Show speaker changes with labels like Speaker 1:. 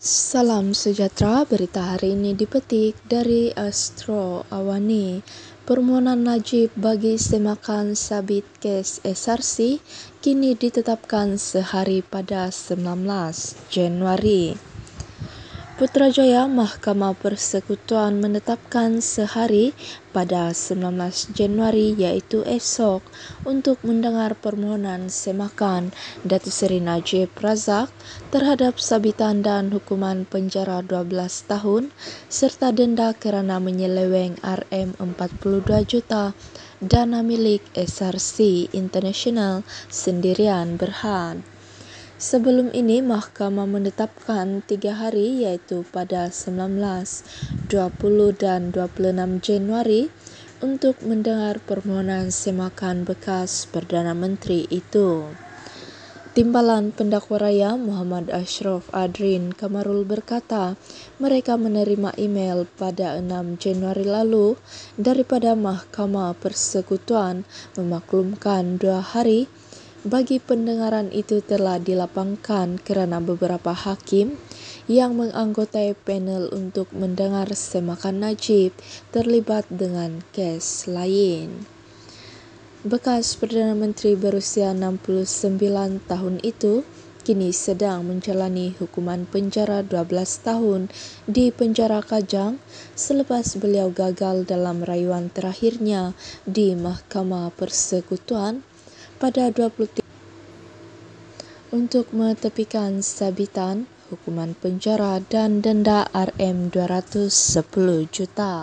Speaker 1: Salam sejahtera, berita hari ini dipetik dari Astro Awani. Permohonan Najib bagi semakan sabit kes SRC kini ditetapkan sehari pada 19 Januari. Putrajaya Mahkamah Persekutuan menetapkan sehari pada 19 Januari iaitu esok untuk mendengar permohonan semakan Datuk Seri Najib Razak terhadap sabitan dan hukuman penjara 12 tahun serta denda kerana menyeleweng RM42 juta dana milik SRC International sendirian berhad. Sebelum ini mahkamah menetapkan tiga hari yaitu pada 19, 20 dan 26 Januari untuk mendengar permohonan semakan bekas Perdana Menteri itu. Timbalan pendakwa raya Muhammad Ashraf Adrin Kamarul berkata mereka menerima email pada 6 Januari lalu daripada Mahkamah Persekutuan memaklumkan dua hari bagi pendengaran itu telah dilapangkan kerana beberapa hakim yang menganggotai panel untuk mendengar semakan Najib terlibat dengan kes lain. Bekas Perdana Menteri berusia 69 tahun itu kini sedang menjalani hukuman penjara 12 tahun di penjara Kajang selepas beliau gagal dalam rayuan terakhirnya di Mahkamah Persekutuan pada 23. Untuk menetapkan sabitan, hukuman penjara dan denda RM210 juta.